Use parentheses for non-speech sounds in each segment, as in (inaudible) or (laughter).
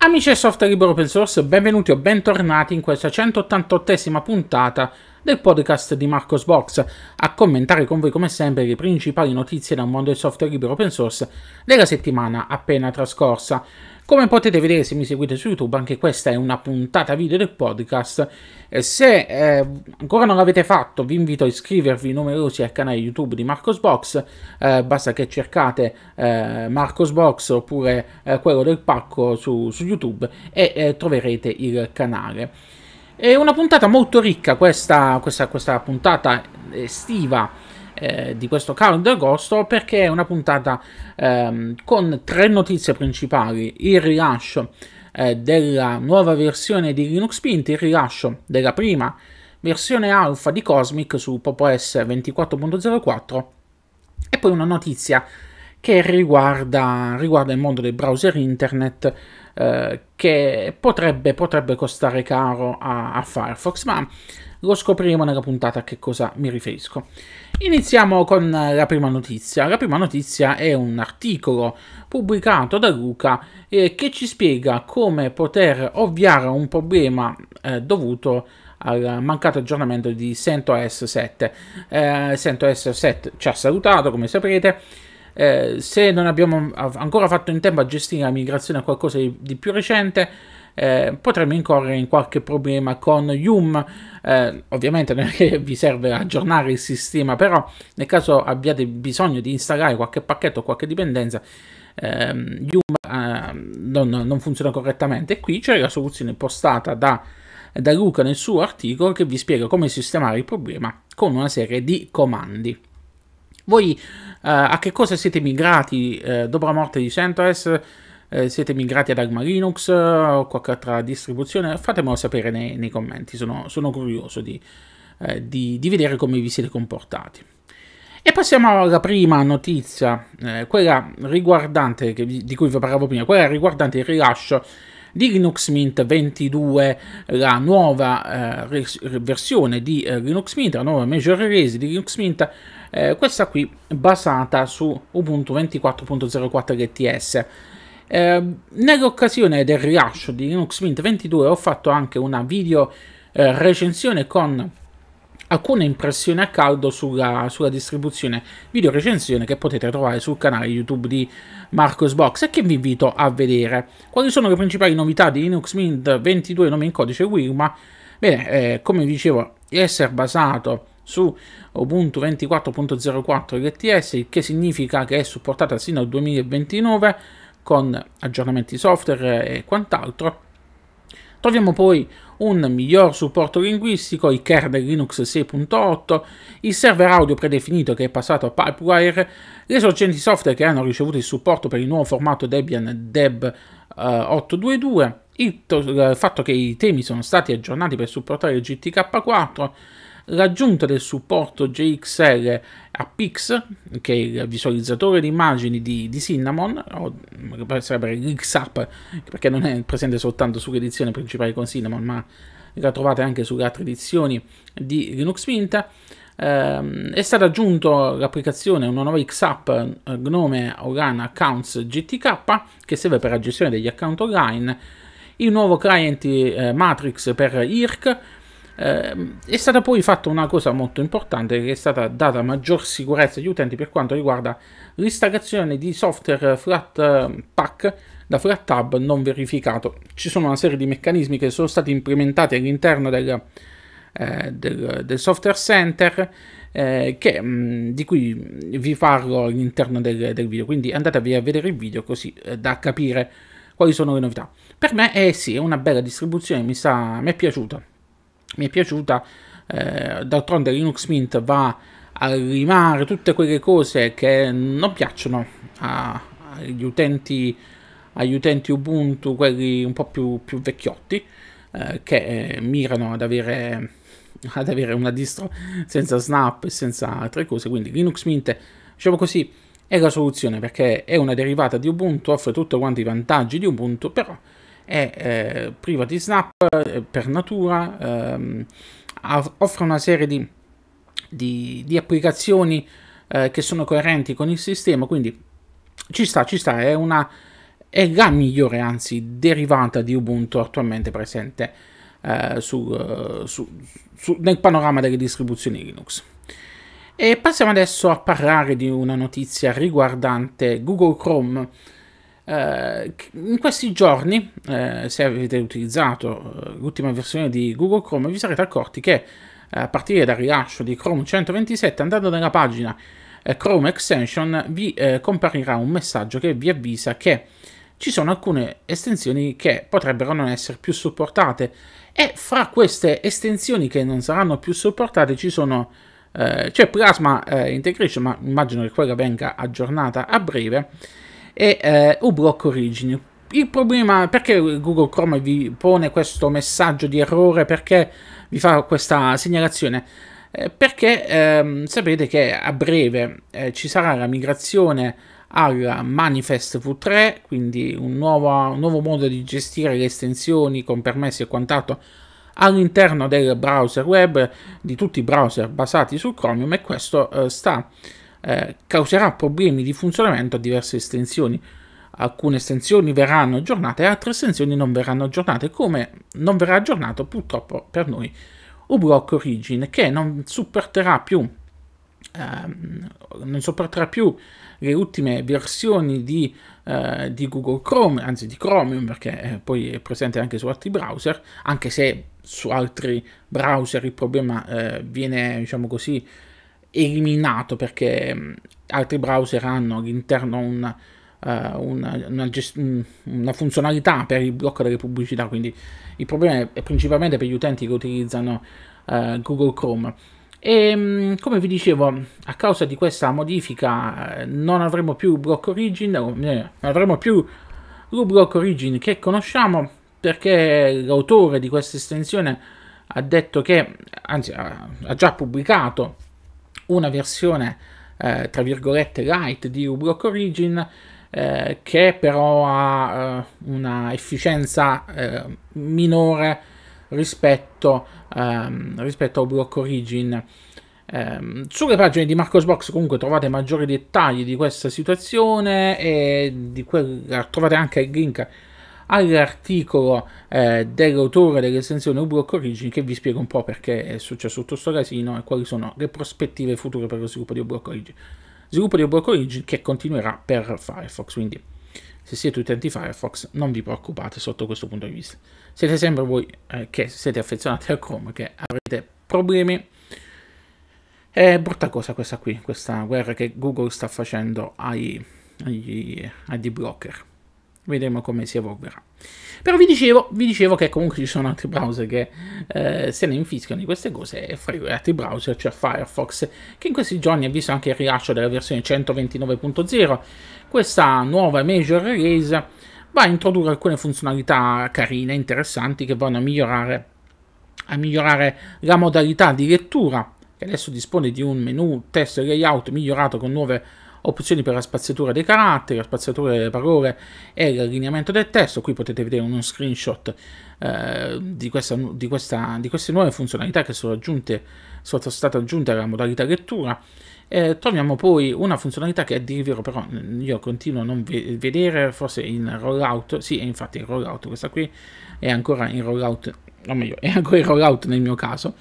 Amici del software libero open source, benvenuti o bentornati in questa 188esima puntata del podcast di Marcos Box, a commentare con voi come sempre le principali notizie dal mondo del software libero open source della settimana appena trascorsa. Come potete vedere se mi seguite su YouTube, anche questa è una puntata video del podcast. Se eh, ancora non l'avete fatto, vi invito a iscrivervi numerosi al canale YouTube di Marcosbox. Eh, basta che cercate eh, Box oppure eh, quello del pacco su, su YouTube e eh, troverete il canale. È una puntata molto ricca questa, questa, questa puntata estiva eh, di questo caldo d'agosto perché è una puntata ehm, con tre notizie principali. Il rilascio eh, della nuova versione di Linux Mint, il rilascio della prima versione alfa di Cosmic su PopOS 24.04 e poi una notizia che riguarda, riguarda, il mondo dei browser internet eh, che potrebbe, potrebbe, costare caro a, a Firefox, ma lo scopriremo nella puntata a che cosa mi riferisco. Iniziamo con la prima notizia. La prima notizia è un articolo pubblicato da Luca eh, che ci spiega come poter ovviare a un problema eh, dovuto al mancato aggiornamento di CentOS 7. Eh, CentOS 7 ci ha salutato, come saprete, eh, se non abbiamo ancora fatto in tempo a gestire la migrazione a qualcosa di, di più recente, eh, potremmo incorrere in qualche problema con Yum. Eh, ovviamente non è che vi serve aggiornare il sistema, però nel caso abbiate bisogno di installare qualche pacchetto o qualche dipendenza, ehm, Yum eh, non, non, funziona correttamente. E qui c'è la soluzione postata da, da Luca nel suo articolo che vi spiega come sistemare il problema con una serie di comandi. Voi eh, a che cosa siete migrati eh, dopo la morte di CentOS? Eh, siete migrati ad Alma Linux o qualche altra distribuzione? Fatemelo sapere nei, nei commenti, sono, sono curioso di, di, di vedere come vi siete comportati. E passiamo alla prima notizia, eh, quella riguardante, che, di cui vi parlavo prima, quella riguardante il rilascio di Linux Mint 22, la nuova eh, versione di eh, Linux Mint, la nuova major release di Linux Mint, eh, questa qui basata su Ubuntu 24.04 LTS. Ehm, nell'occasione del rilascio di Linux Mint 22 ho fatto anche una video eh, recensione con alcune impressioni a caldo sulla, sulla distribuzione video recensione che potete trovare sul canale YouTube di Marcos Box e che vi invito a vedere. Quali sono le principali novità di Linux Mint 22 nome in codice Wilma? Bene, eh, come dicevo, essere basato su Ubuntu 24.04 LTS, il che significa che è supportata sino al 2029 con aggiornamenti software e quant'altro Troviamo poi un miglior supporto linguistico, i kernel Linux 6.8, il server audio predefinito che è passato a Pipewire, le sorgenti software che hanno ricevuto il supporto per il nuovo formato Debian Deb eh, 822, il, il, fatto che i temi sono stati aggiornati per supportare il GTK4, l'aggiunta del supporto JXL a Pix, che è il visualizzatore di immagini di, di Cinnamon, o sarebbe l'XAP, perché non è presente soltanto sull'edizione principale con Cinnamon, ma la trovate anche sulle altre edizioni di Linux Mint, Eh, è stata aggiunta l'applicazione, una nuova XApp eh, Gnome Orana Accounts GTK che serve per la gestione degli account online, il nuovo client eh, Matrix per IRC, eh, è stata poi fatta una cosa molto importante che è stata data maggior sicurezza agli utenti per quanto riguarda l'installazione di software Flatpak ehm, da FlatTab non verificato. Ci sono una serie di meccanismi che sono stati implementati all'interno del, eh, del, del software center eh, che, mh, mm, di cui vi parlo all'interno del, del, video. Quindi andatevi a vedere il video così eh, da capire quali sono le novità. Per me, eh sì, è una bella distribuzione, mi, sta, mi è piaciuta mi è piaciuta. Eh, d'altronde Linux Mint va a rimare tutte quelle cose che non piacciono a, agli, utenti, agli utenti Ubuntu, quelli un po' più, più vecchiotti, eh, che eh, mirano ad avere, ad avere una distro senza snap e senza altre cose. Quindi Linux Mint, diciamo così, è la soluzione perché è una derivata di Ubuntu, offre tutti quanti i vantaggi di Ubuntu, però è eh, priva di snap eh, per natura, ehm, offre una serie di, di, di applicazioni eh, che sono coerenti con il sistema, quindi ci sta, ci sta, è, una, è la migliore, anzi, derivata di Ubuntu attualmente presente eh, su, eh, su, su, nel panorama delle distribuzioni Linux. E passiamo adesso a parlare di una notizia riguardante Google Chrome eh, in questi giorni, eh, se avete utilizzato eh, l'ultima versione di Google Chrome, vi sarete accorti che eh, a partire dal rilascio di Chrome 127, andando nella pagina eh, Chrome Extension, vi comparirà un messaggio che vi avvisa che ci sono alcune estensioni che potrebbero non essere più supportate e fra queste estensioni che non saranno più supportate ci sono eh, c'è Plasma eh, Integration ma immagino che quella venga aggiornata a breve e eh, uBlock Origin. Il problema perché Google Chrome vi pone questo messaggio di errore, perché vi fa questa segnalazione? Eh, perché ehm, sapete che a breve eh, ci sarà la migrazione al Manifest V3, quindi un nuovo, un nuovo modo di gestire le estensioni con permessi e quant'altro all'interno del browser web di tutti i browser basati su Chromium e questo eh, sta eh, causerà problemi di funzionamento a diverse estensioni. Alcune estensioni verranno aggiornate, altre estensioni non verranno aggiornate, come non verrà aggiornato purtroppo per noi uBlock Origin, che non supporterà più, ehm, non supporterà più le ultime versioni di, eh, di, Google Chrome, anzi di Chromium, perché eh, poi è presente anche su altri browser, anche se su altri browser il problema eh, viene, diciamo così, eliminato perché mm, altri browser hanno all'interno un, uh, eh, una, una, gest- una, funzionalità per il blocco delle pubblicità, quindi il problema è principalmente per gli utenti che utilizzano uh, Google Chrome. E mm, come vi dicevo, a causa di questa modifica eh, non avremo più il blocco origin, non avremo più il blocco origin che conosciamo perché l'autore di questa estensione ha detto che, anzi ha già pubblicato una versione eh, tra virgolette light di uBlock Origin eh, che però ha eh, una efficienza eh, minore rispetto, ehm, rispetto a uBlock Origin. Ehm, sulle pagine di Marcosbox comunque trovate maggiori dettagli di questa situazione e di quella, trovate anche il link all'articolo eh, dell'autore dell'estensione Ublock Origin che vi spiega un po' perché è successo tutto questo casino e quali sono le prospettive future per lo sviluppo di Ublock Origin. Sviluppo di Ublock Origin che continuerà per Firefox, quindi se siete utenti Firefox non vi preoccupate sotto questo punto di vista. Siete sempre voi eh, che siete affezionati a Chrome che avrete problemi. È brutta cosa questa qui, questa guerra che Google sta facendo ai, agli, agli blocker vedremo come si evolverà. Però vi dicevo, vi dicevo che comunque ci sono altri browser che eh, se ne infischiano di queste cose e fra gli altri browser c'è cioè Firefox che in questi giorni ha visto anche il rilascio della versione 129.0, questa nuova major release va a introdurre alcune funzionalità carine, interessanti che vanno a migliorare, a migliorare la modalità di lettura che adesso dispone di un menu testo layout migliorato con nuove funzionalità opzioni per la spaziatura dei caratteri, la spaziatura delle parole e l'allineamento del testo. Qui potete vedere uno screenshot eh, di, questa, di, questa, di, queste nuove funzionalità che sono, aggiunte, sono state aggiunte alla modalità lettura. Eh, troviamo poi una funzionalità che a dir vero però io continuo a non vedere, forse in rollout, sì, è infatti in rollout, questa qui è ancora in rollout, o meglio, è ancora in rollout nel mio caso,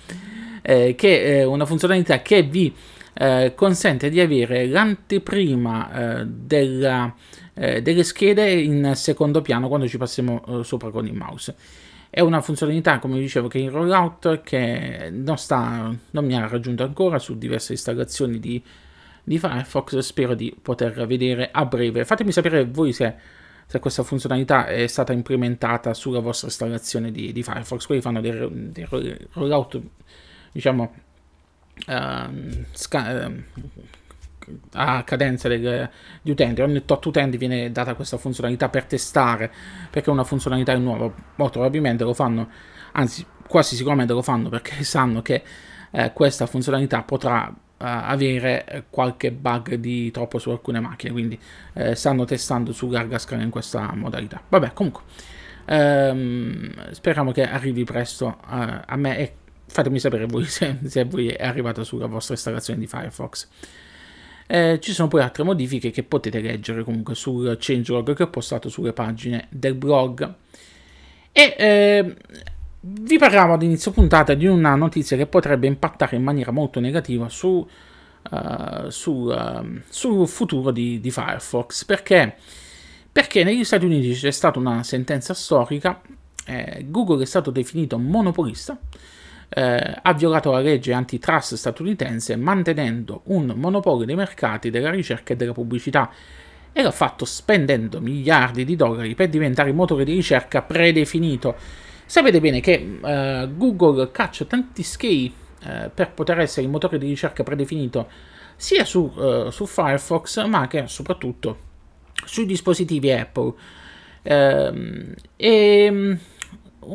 eh, che è una funzionalità che vi eh, consente di avere l'anteprima eh, della, eh, delle schede in secondo piano quando ci passiamo eh, sopra con il mouse. È una funzionalità, come dicevo, che in rollout che non, sta, non mi ha raggiunto ancora su diverse installazioni di, di Firefox. Spero di poter vedere a breve. Fatemi sapere voi se se questa funzionalità è stata implementata sulla vostra installazione di, di Firefox. Quelli fanno dei, dei rollout, diciamo, uh, sca- ehm, a cadenza di utenti, ogni tot utenti viene data questa funzionalità per testare perché è una funzionalità nuova. Molto probabilmente lo fanno, anzi, quasi sicuramente lo fanno perché (laughs) sanno che eh, questa funzionalità potrà Uh, avere qualche bug di troppo su alcune macchine, quindi uh, stanno testando su Gargascan in questa modalità. Vabbè, comunque, um, speriamo che arrivi presto uh, a me e fatemi sapere voi (laughs) se, se voi è arrivata sulla vostra installazione di Firefox. Eh, ci sono poi altre modifiche che potete leggere comunque sul changelog che ho postato sulle pagine del blog. E eh, vi parlavo all'inizio puntata di una notizia che potrebbe impattare in maniera molto negativa su, uh, sul, uh, sul, futuro di, di Firefox perché, perché negli Stati Uniti c'è stata una sentenza storica, eh, Google è stato definito monopolista eh, ha violato la legge antitrust statunitense mantenendo un monopolio dei mercati della ricerca e della pubblicità e l'ha fatto spendendo miliardi di dollari per diventare un motore di ricerca predefinito. Sapete bene che eh, Google caccia tanti schei eh, per poter essere il motore di ricerca predefinito sia su, eh, su Firefox ma che soprattutto sui dispositivi Apple. e ehm, ehm,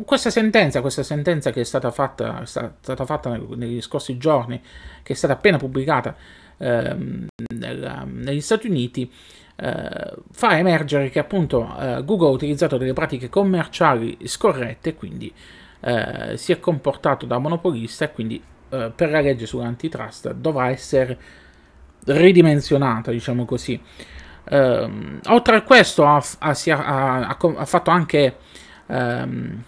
questa sentenza, questa sentenza che è stata fatta, è stata fatta negli scorsi giorni, che è stata appena pubblicata eh, nella, negli Stati Uniti, eh, fa emergere che appunto eh, Google ha utilizzato delle pratiche commerciali scorrette, quindi eh, si è comportato da monopolista e quindi eh, per la legge sull'antitrust dovrà essere ridimensionata, diciamo così. Ehm, oltre a questo ha, ha, ha, ha fatto anche... Ehm,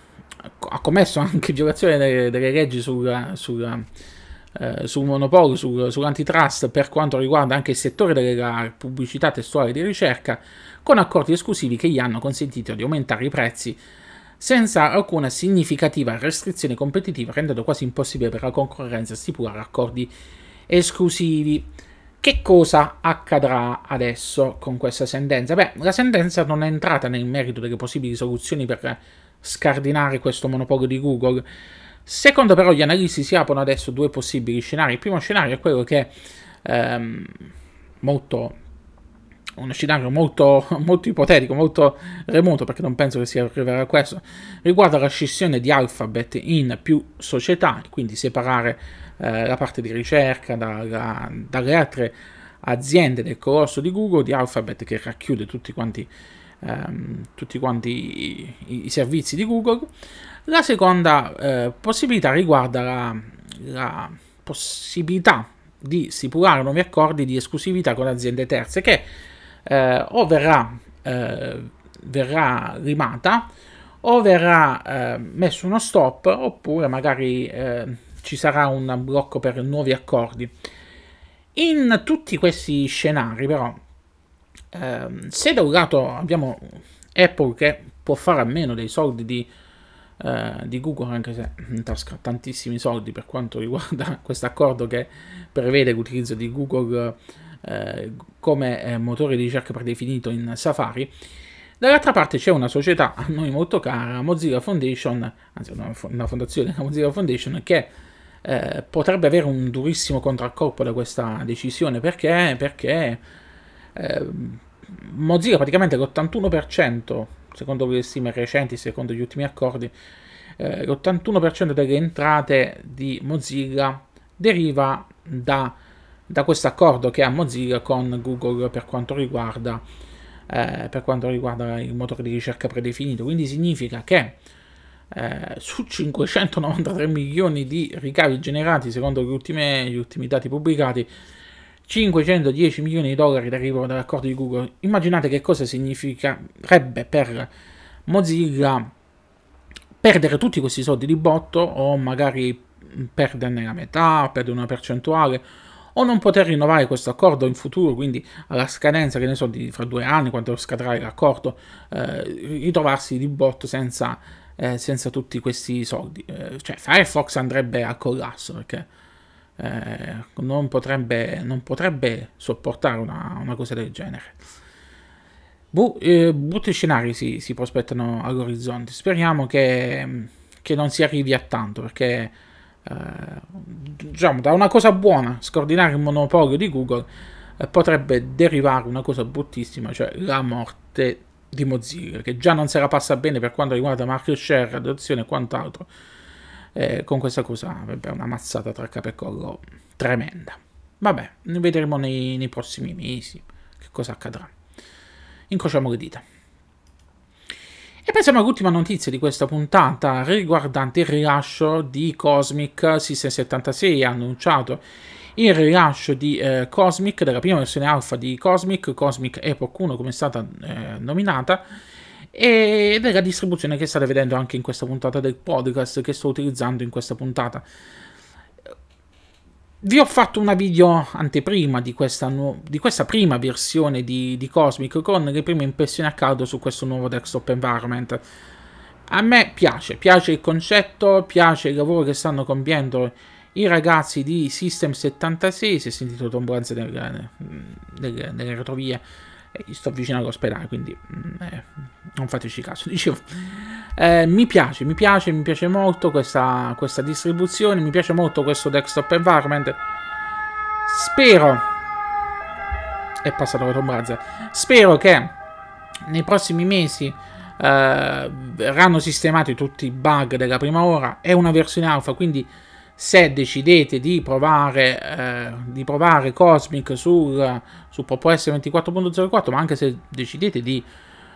ha commesso anche violazione delle, delle leggi sulla, sulla, eh, sul monopolio, sul, sull'antitrust per quanto riguarda anche il settore della pubblicità testuale di ricerca, con accordi esclusivi che gli hanno consentito di aumentare i prezzi senza alcuna significativa restrizione competitiva, rendendo quasi impossibile per la concorrenza stipulare accordi esclusivi. Che cosa accadrà adesso con questa sentenza? Beh, la sentenza non è entrata nel merito delle possibili soluzioni per scardinare questo monopolio di Google. Secondo però gli analisti si aprono adesso due possibili scenari. Il primo scenario è quello che ehm, molto uno scenario molto, (laughs) molto, ipotetico, molto remoto, perché non penso che si arriverà a questo, riguarda la scissione di Alphabet in più società, quindi separare eh, la parte di ricerca dalla, dalle altre aziende del colosso di Google, di Alphabet che racchiude tutti quanti ehm, tutti quanti i, i, servizi di Google. La seconda eh, possibilità riguarda la, la possibilità di stipulare nuovi accordi di esclusività con aziende terze che eh, o verrà, eh, verrà rimata o verrà eh, messo uno stop oppure magari eh, ci sarà un blocco per nuovi accordi. In tutti questi scenari però ehm, se da un lato abbiamo Apple che può fare a meno dei soldi di, eh, di Google, anche se in tasca tantissimi soldi per quanto riguarda (laughs) questo accordo che prevede l'utilizzo di Google eh, come eh, motore di ricerca predefinito in Safari, Dall'altra parte c'è una società a noi molto cara, Mozilla Foundation, anzi una fondazione della Mozilla Foundation, che eh, potrebbe avere un durissimo contraccolpo da questa decisione perché, perché eh, Mozilla praticamente l'81%, secondo le stime recenti, secondo gli ultimi accordi, eh, l'81% delle entrate di Mozilla deriva da, da questo accordo che ha Mozilla con Google per quanto riguarda eh, per quanto riguarda il motore di ricerca predefinito. Quindi significa che eh, su 593 milioni di ricavi generati, secondo gli ultimi, gli ultimi dati pubblicati, 510 milioni di dollari che arrivano dall'accordo di Google. Immaginate che cosa significherebbe per Mozilla perdere tutti questi soldi di botto o magari perderne la metà, perdere una percentuale o non poter rinnovare questo accordo in futuro, quindi alla scadenza, che ne so, di fra due anni, quando scadrà l'accordo, eh, ritrovarsi di botto senza, eh, senza tutti questi soldi. Eh, cioè Firefox andrebbe al collasso perché eh, non, potrebbe, non, potrebbe, sopportare una, una, cosa del genere. Bu, eh, brutti scenari si, si prospettano all'orizzonte, speriamo che, che, non si arrivi a tanto, perché eh, diciamo, da una cosa buona, scordinare il monopolio di Google, eh, potrebbe derivare una cosa bruttissima, cioè la morte di Mozilla, che già non se la passa bene per quanto riguarda market share, adozione e quant'altro eh, con questa cosa avrebbe una mazzata tra capo e collo tremenda. Vabbè, ne vedremo nei, nei prossimi mesi che cosa accadrà. Incrociamo le dita. E passiamo all'ultima notizia di questa puntata riguardante il rilascio di Cosmic System 76 annunciato il rilascio di eh, Cosmic, della prima versione alfa di Cosmic, Cosmic Epoch 1 come è stata eh, nominata, e della distribuzione che state vedendo anche in questa puntata del podcast che sto utilizzando in questa puntata. Vi ho fatto una video anteprima di questa, di questa prima versione di, di Cosmic con le prime impressioni a caldo su questo nuovo desktop environment. A me piace, piace il concetto, piace il lavoro che stanno compiendo i ragazzi di System 76, si è sentito tombolanza nelle, nelle, nelle retrovie gli sto vicino all'ospedale, quindi mm, eh, non fateci caso. (laughs) Dicevo, eh, mi piace, mi piace, mi piace molto questa, questa distribuzione, mi piace molto questo desktop environment. Spero, è passato l'autombrazza, spero che nei prossimi mesi eh, verranno sistemati tutti i bug della prima ora. È una versione alfa, quindi se decidete di provare, eh, di provare Cosmic sul, su eh, ProPS 24.04, ma anche se decidete di,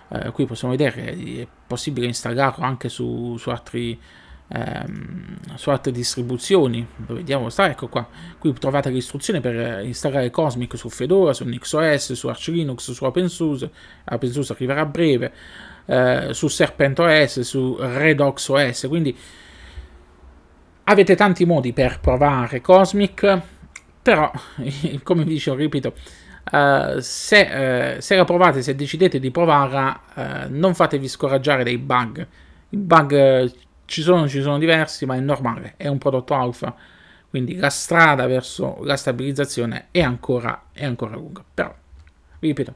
eh, qui possiamo vedere, eh, è possibile installarlo anche su, su, altri, ehm, su altre distribuzioni, lo vediamo, sta, ecco qua, qui trovate le istruzioni per eh, installare Cosmic su Fedora, su NixOS, su Arch Linux, su OpenSUSE, OpenSUSE arriverà a breve, eh, su SerpentOS, su RedoxOS, quindi Avete tanti modi per provare Cosmic, però, (laughs) come vi dicevo, ripeto, Uh, se, uh, se, la provate, se decidete di provarla, uh, non fatevi scoraggiare dai bug. I bug ci sono, ci sono diversi, ma è normale, è un prodotto alfa, quindi la strada verso la stabilizzazione è ancora, è ancora lunga. Però, ripeto,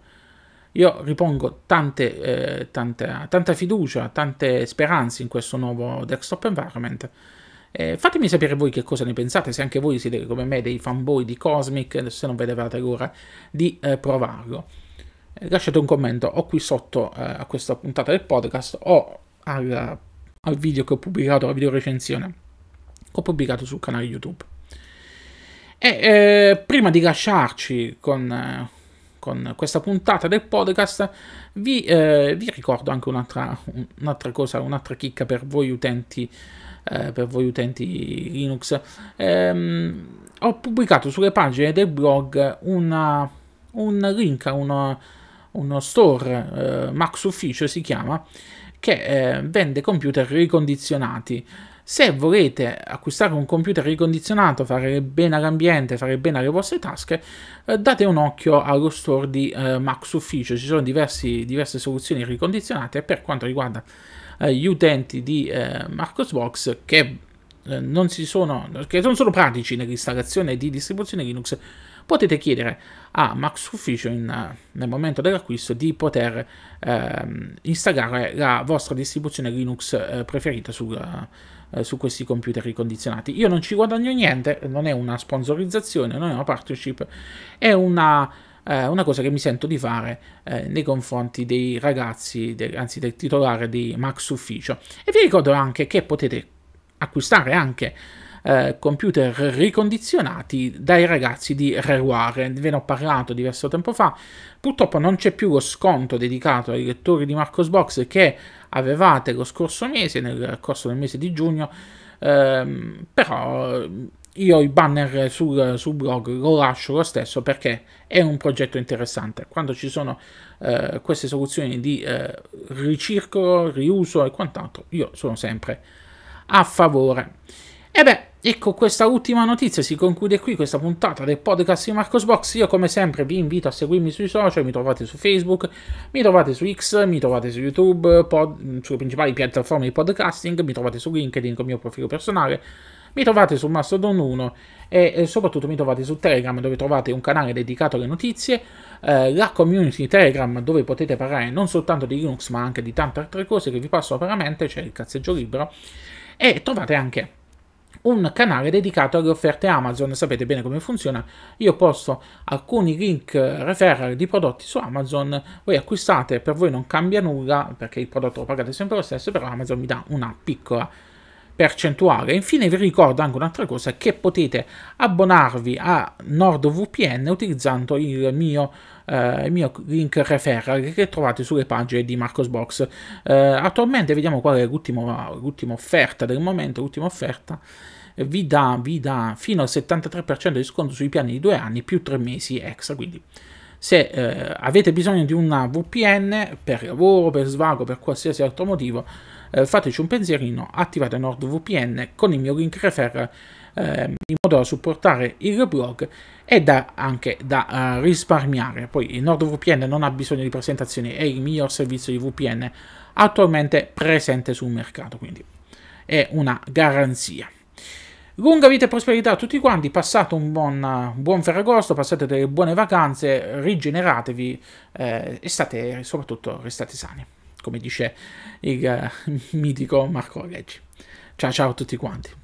io ripongo tante, eh, tante, tanta fiducia, tante speranze in questo nuovo desktop environment eh, fatemi sapere voi che cosa ne pensate, se anche voi siete come me dei fanboy di Cosmic, se non vedevate l'ora di eh, provarlo. Eh, lasciate un commento o qui sotto eh, a questa puntata del podcast o al, al video che ho pubblicato, la video recensione che ho pubblicato sul canale YouTube. E eh, prima di lasciarci con con questa puntata del podcast. Vi, eh, vi ricordo anche un'altra, un'altra cosa, un'altra chicca per voi utenti eh, per voi utenti Linux, ehm, ho pubblicato sulle pagine del blog una, un link a una, uno store, eh, Max Ufficio si chiama, che eh, vende computer ricondizionati. Se volete acquistare un computer ricondizionato, fare bene all'ambiente, fare bene alle vostre tasche, eh, date un occhio allo store di eh, Max Ufficio. Ci sono diversi, diverse soluzioni ricondizionate per quanto riguarda eh, gli utenti di eh, Marcosbox che eh, non si sono, che non sono pratici nell'installazione di distribuzione Linux, potete chiedere a Max Ufficio in, eh, nel momento dell'acquisto di poter ehm, installare la vostra distribuzione Linux eh, preferita sul, eh, su questi computer ricondizionati. Io non ci guadagno niente, non è una sponsorizzazione, non è una partnership, è una eh, una cosa che mi sento di fare eh, nei confronti dei ragazzi, de, anzi del titolare di Max Ufficio. E vi ricordo anche che potete acquistare anche eh, computer ricondizionati dai ragazzi di Reware, ve ne ho parlato diverso tempo fa, purtroppo non c'è più lo sconto dedicato ai lettori di Marcosbox che avevate lo scorso mese, nel corso del mese di giugno, ehm, però io i banner sul, sul, blog lo lascio lo stesso perché è un progetto interessante. Quando ci sono eh, queste soluzioni di eh, ricircolo, riuso e quant'altro, io sono sempre a favore. E beh, ecco questa ultima notizia, si conclude qui questa puntata del podcast di Marcos Box. Io come sempre vi invito a seguirmi sui social, mi trovate su Facebook, mi trovate su X, mi trovate su YouTube, pod, sulle principali piattaforme di podcasting, mi trovate su LinkedIn con il mio profilo personale mi trovate su Mastodon 1 e soprattutto mi trovate su Telegram dove trovate un canale dedicato alle notizie, eh, la community Telegram dove potete parlare non soltanto di Linux ma anche di tante altre cose che vi passo veramente, c'è cioè il cazzeggio libero, e trovate anche un canale dedicato alle offerte Amazon, sapete bene come funziona, io posto alcuni link referral di prodotti su Amazon, voi acquistate, per voi non cambia nulla perché il prodotto lo pagate sempre lo stesso, però Amazon mi dà una piccola percentuale. Infine vi ricordo anche un'altra cosa che potete abbonarvi a NordVPN utilizzando il mio, eh, il mio link referral che trovate sulle pagine di Marcosbox. Eh, attualmente vediamo qual è l'ultima offerta del momento, l'ultima offerta vi dà, vi dà fino al 73% di sconto sui piani di due anni più tre mesi extra, quindi se eh, avete bisogno di una VPN per lavoro, per svago, per qualsiasi altro motivo, eh, fateci un pensierino, attivate NordVPN con il mio link refer eh, in modo da supportare il blog e da, anche da uh, risparmiare. Poi il NordVPN non ha bisogno di presentazioni, è il miglior servizio di VPN attualmente presente sul mercato, quindi è una garanzia. Lunga vita e prosperità a tutti quanti, passate un buon, buon Ferragosto, passate delle buone vacanze, rigeneratevi eh, e state, soprattutto restate sani come dice il eh, (laughs) mitico Marco Reggi. Ciao ciao a tutti quanti.